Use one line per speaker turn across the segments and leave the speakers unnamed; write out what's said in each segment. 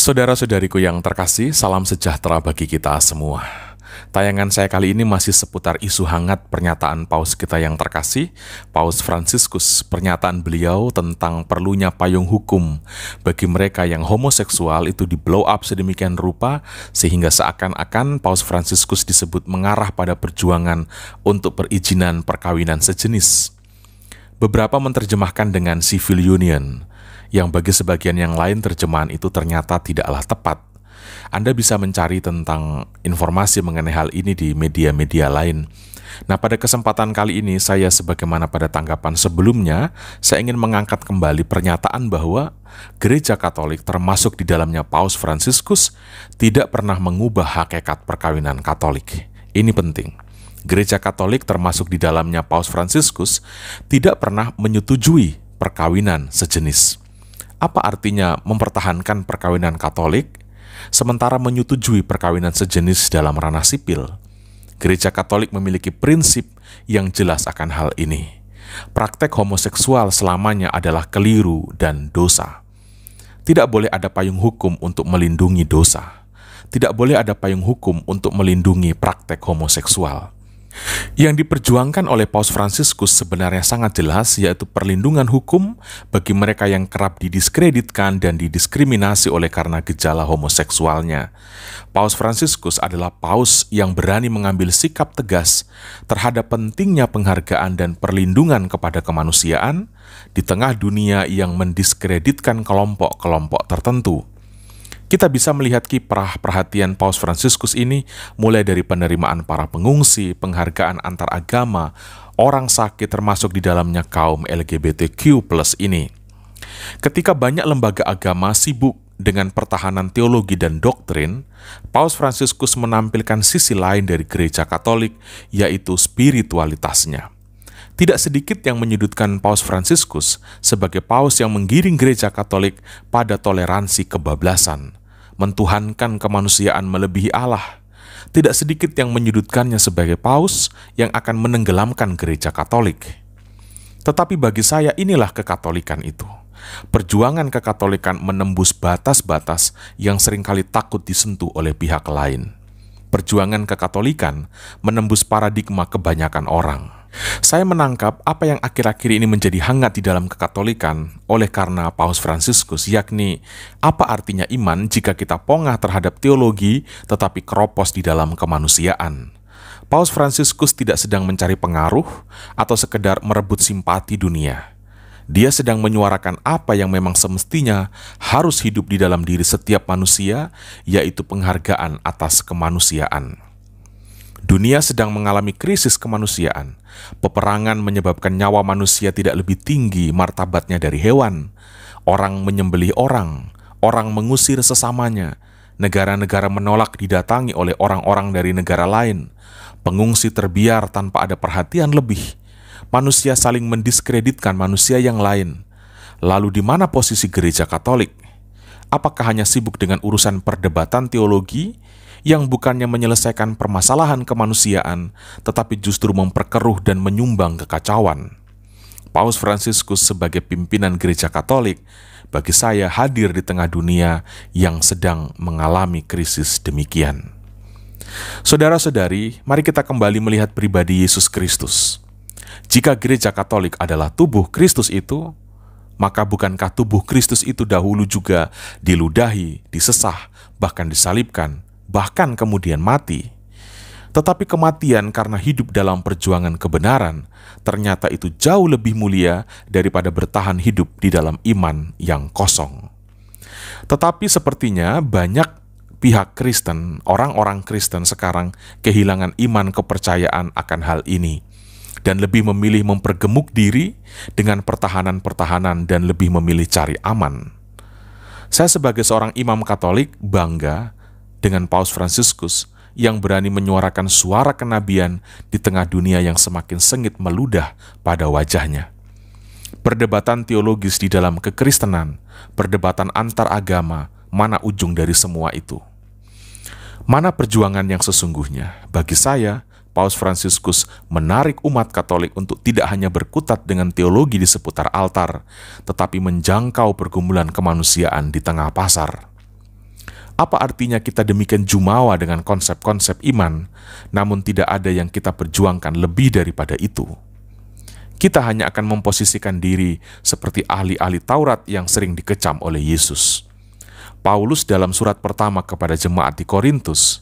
Saudara-saudariku yang terkasih, salam sejahtera bagi kita semua. Tayangan saya kali ini masih seputar isu hangat pernyataan Paus kita yang terkasih, Paus Franciscus, pernyataan beliau tentang perlunya payung hukum bagi mereka yang homoseksual itu di blow up sedemikian rupa sehingga seakan-akan Paus Franciscus disebut mengarah pada perjuangan untuk perizinan perkawinan sejenis. Beberapa menerjemahkan dengan civil union, yang bagi sebagian yang lain terjemahan itu ternyata tidaklah tepat. Anda bisa mencari tentang informasi mengenai hal ini di media-media lain. Nah, pada kesempatan kali ini, saya sebagaimana pada tanggapan sebelumnya, saya ingin mengangkat kembali pernyataan bahwa Gereja Katolik, termasuk di dalamnya Paus Franciscus, tidak pernah mengubah hakikat perkawinan Katolik. Ini penting. Gereja Katolik termasuk di dalamnya Paus Fransiskus tidak pernah menyetujui perkawinan sejenis. Apa artinya mempertahankan perkawinan Katolik sementara menyetujui perkawinan sejenis dalam ranah sipil? Gereja Katolik memiliki prinsip yang jelas akan hal ini praktek homoseksual selamanya adalah keliru dan dosa. Tidak boleh ada payung hukum untuk melindungi dosa. Tidak boleh ada payung hukum untuk melindungi praktek homoseksual. Yang diperjuangkan oleh Paus Fransiskus sebenarnya sangat jelas, yaitu perlindungan hukum bagi mereka yang kerap didiskreditkan dan didiskriminasi oleh karena gejala homoseksualnya. Paus Fransiskus adalah paus yang berani mengambil sikap tegas terhadap pentingnya penghargaan dan perlindungan kepada kemanusiaan di tengah dunia yang mendiskreditkan kelompok-kelompok tertentu. Kita bisa melihat kiprah perhatian Paus Fransiskus ini mulai dari penerimaan para pengungsi, penghargaan antar agama, orang sakit termasuk di dalamnya kaum LGBTQ+ ini. Ketika banyak lembaga agama sibuk dengan pertahanan teologi dan doktrin, Paus Fransiskus menampilkan sisi lain dari gereja Katolik, yaitu spiritualitasnya. Tidak sedikit yang menyudutkan Paus Fransiskus sebagai paus yang menggiring gereja Katolik pada toleransi kebablasan mentuhankan kemanusiaan melebihi Allah. Tidak sedikit yang menyudutkannya sebagai paus yang akan menenggelamkan gereja Katolik. Tetapi bagi saya inilah kekatolikan itu. Perjuangan kekatolikan menembus batas-batas yang seringkali takut disentuh oleh pihak lain. Perjuangan kekatolikan menembus paradigma kebanyakan orang. Saya menangkap apa yang akhir-akhir ini menjadi hangat di dalam kekatolikan oleh karena Paus Fransiskus, yakni apa artinya iman jika kita pongah terhadap teologi tetapi keropos di dalam kemanusiaan. Paus Fransiskus tidak sedang mencari pengaruh atau sekedar merebut simpati dunia. Dia sedang menyuarakan apa yang memang semestinya harus hidup di dalam diri setiap manusia, yaitu penghargaan atas kemanusiaan. Dunia sedang mengalami krisis kemanusiaan, Peperangan menyebabkan nyawa manusia tidak lebih tinggi martabatnya dari hewan. Orang menyembelih orang, orang mengusir sesamanya. Negara-negara menolak didatangi oleh orang-orang dari negara lain. Pengungsi terbiar tanpa ada perhatian lebih. Manusia saling mendiskreditkan manusia yang lain. Lalu di mana posisi gereja Katolik? Apakah hanya sibuk dengan urusan perdebatan teologi yang bukannya menyelesaikan permasalahan kemanusiaan, tetapi justru memperkeruh dan menyumbang kekacauan. Paus Fransiskus sebagai pimpinan gereja Katolik bagi saya hadir di tengah dunia yang sedang mengalami krisis demikian. Saudara-saudari, mari kita kembali melihat pribadi Yesus Kristus. Jika gereja Katolik adalah tubuh Kristus itu, maka bukankah tubuh Kristus itu dahulu juga diludahi, disesah, bahkan disalibkan, bahkan kemudian mati. Tetapi kematian karena hidup dalam perjuangan kebenaran ternyata itu jauh lebih mulia daripada bertahan hidup di dalam iman yang kosong. Tetapi sepertinya banyak pihak Kristen, orang-orang Kristen sekarang kehilangan iman kepercayaan akan hal ini dan lebih memilih mempergemuk diri dengan pertahanan-pertahanan dan lebih memilih cari aman. Saya sebagai seorang imam Katolik bangga dengan Paus Franciscus yang berani menyuarakan suara kenabian di tengah dunia yang semakin sengit meludah pada wajahnya. Perdebatan teologis di dalam kekristenan, perdebatan antar agama, mana ujung dari semua itu? Mana perjuangan yang sesungguhnya? Bagi saya, Paus Franciscus menarik umat Katolik untuk tidak hanya berkutat dengan teologi di seputar altar, tetapi menjangkau pergumulan kemanusiaan di tengah pasar. Apa artinya kita demikian jumawa dengan konsep-konsep iman, namun tidak ada yang kita perjuangkan lebih daripada itu? Kita hanya akan memposisikan diri seperti ahli-ahli Taurat yang sering dikecam oleh Yesus. Paulus dalam surat pertama kepada jemaat di Korintus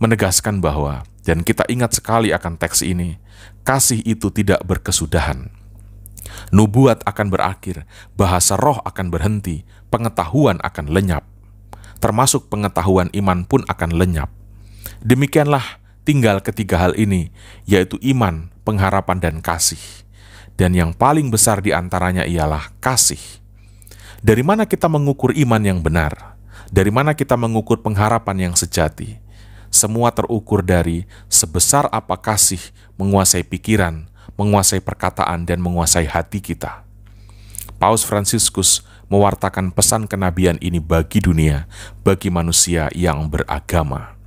menegaskan bahwa, dan kita ingat sekali akan teks ini, kasih itu tidak berkesudahan. Nubuat akan berakhir, bahasa roh akan berhenti, pengetahuan akan lenyap termasuk pengetahuan iman pun akan lenyap. Demikianlah tinggal ketiga hal ini, yaitu iman, pengharapan, dan kasih. Dan yang paling besar di antaranya ialah kasih. Dari mana kita mengukur iman yang benar? Dari mana kita mengukur pengharapan yang sejati? Semua terukur dari sebesar apa kasih menguasai pikiran, menguasai perkataan, dan menguasai hati kita. Paus Franciscus mewartakan pesan kenabian ini bagi dunia, bagi manusia yang beragama.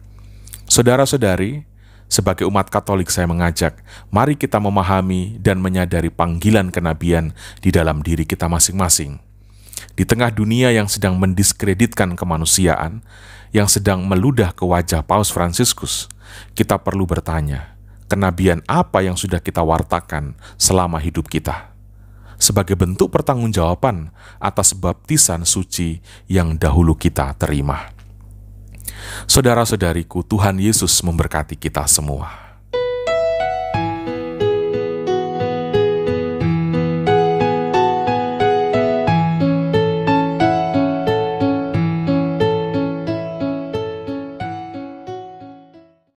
Saudara-saudari, sebagai umat Katolik saya mengajak, mari kita memahami dan menyadari panggilan kenabian di dalam diri kita masing-masing. Di tengah dunia yang sedang mendiskreditkan kemanusiaan, yang sedang meludah ke wajah Paus Fransiskus, kita perlu bertanya, kenabian apa yang sudah kita wartakan selama hidup kita? sebagai bentuk pertanggungjawaban atas baptisan suci yang dahulu kita terima. Saudara-saudariku, Tuhan Yesus memberkati kita semua.